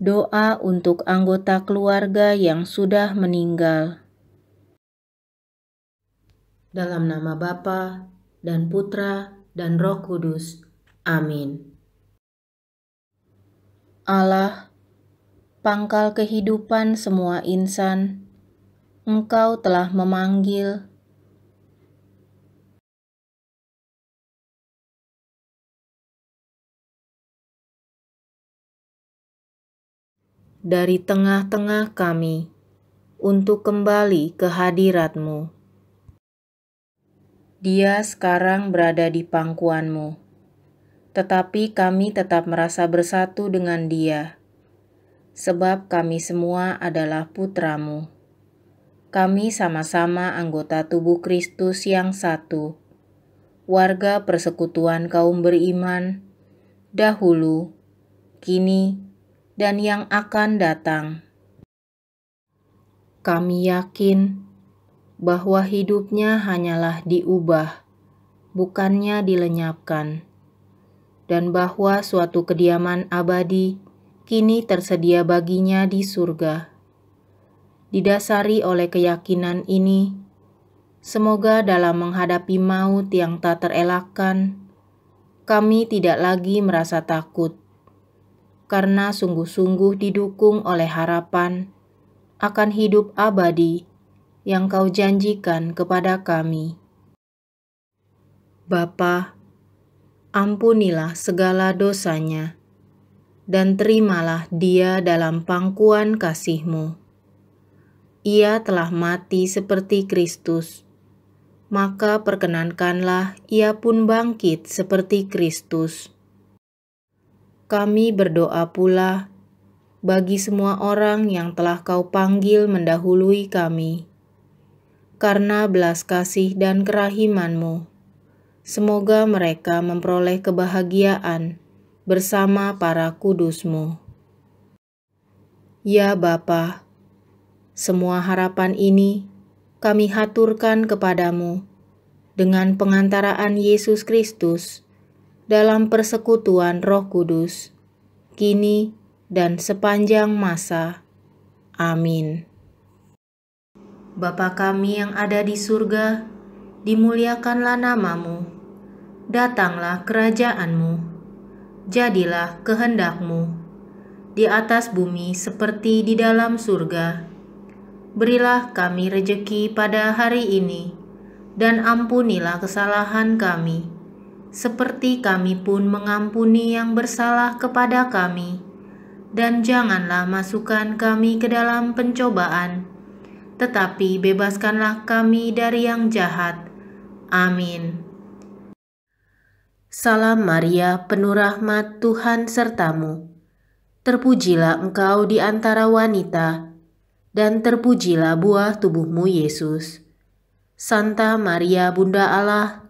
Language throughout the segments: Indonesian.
doa untuk anggota keluarga yang sudah meninggal. Dalam nama Bapa dan Putra dan Roh Kudus. Amin. Allah, pangkal kehidupan semua insan, Engkau telah memanggil dari tengah-tengah kami untuk kembali ke hadiratmu. Dia sekarang berada di pangkuanmu, tetapi kami tetap merasa bersatu dengan dia, sebab kami semua adalah putramu. Kami sama-sama anggota tubuh Kristus yang satu, warga persekutuan kaum beriman, dahulu, kini, dan yang akan datang. Kami yakin bahwa hidupnya hanyalah diubah, bukannya dilenyapkan, dan bahwa suatu kediaman abadi kini tersedia baginya di surga. Didasari oleh keyakinan ini, semoga dalam menghadapi maut yang tak terelakkan, kami tidak lagi merasa takut, karena sungguh-sungguh didukung oleh harapan akan hidup abadi yang kau janjikan kepada kami. Bapa, ampunilah segala dosanya, dan terimalah dia dalam pangkuan kasihmu. Ia telah mati seperti Kristus, maka perkenankanlah ia pun bangkit seperti Kristus kami berdoa pula bagi semua orang yang telah kau panggil mendahului kami. Karena belas kasih dan kerahimanmu, semoga mereka memperoleh kebahagiaan bersama para kudusmu. Ya Bapa, semua harapan ini kami haturkan kepadamu dengan pengantaraan Yesus Kristus, dalam persekutuan Roh Kudus, kini dan sepanjang masa. Amin. Bapa kami yang ada di surga, dimuliakanlah namamu, datanglah kerajaanmu, jadilah kehendakmu, di atas bumi seperti di dalam surga. Berilah kami rejeki pada hari ini, dan ampunilah kesalahan kami seperti kami pun mengampuni yang bersalah kepada kami. Dan janganlah masukkan kami ke dalam pencobaan, tetapi bebaskanlah kami dari yang jahat. Amin. Salam Maria, penuh rahmat Tuhan sertamu. Terpujilah engkau di antara wanita, dan terpujilah buah tubuhmu Yesus. Santa Maria Bunda Allah,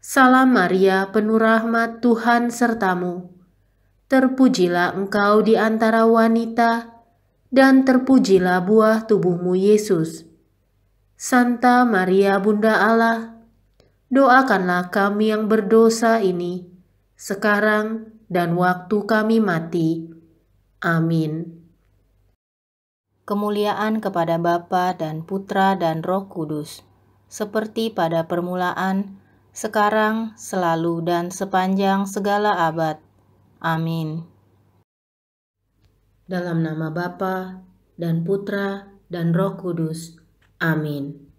Salam Maria, penuh rahmat Tuhan sertamu. Terpujilah engkau di antara wanita, dan terpujilah buah tubuhmu Yesus. Santa Maria Bunda Allah, doakanlah kami yang berdosa ini, sekarang dan waktu kami mati. Amin. Kemuliaan kepada Bapa dan Putra dan Roh Kudus, seperti pada permulaan, sekarang, selalu, dan sepanjang segala abad. Amin. Dalam nama Bapa dan Putra dan Roh Kudus. Amin.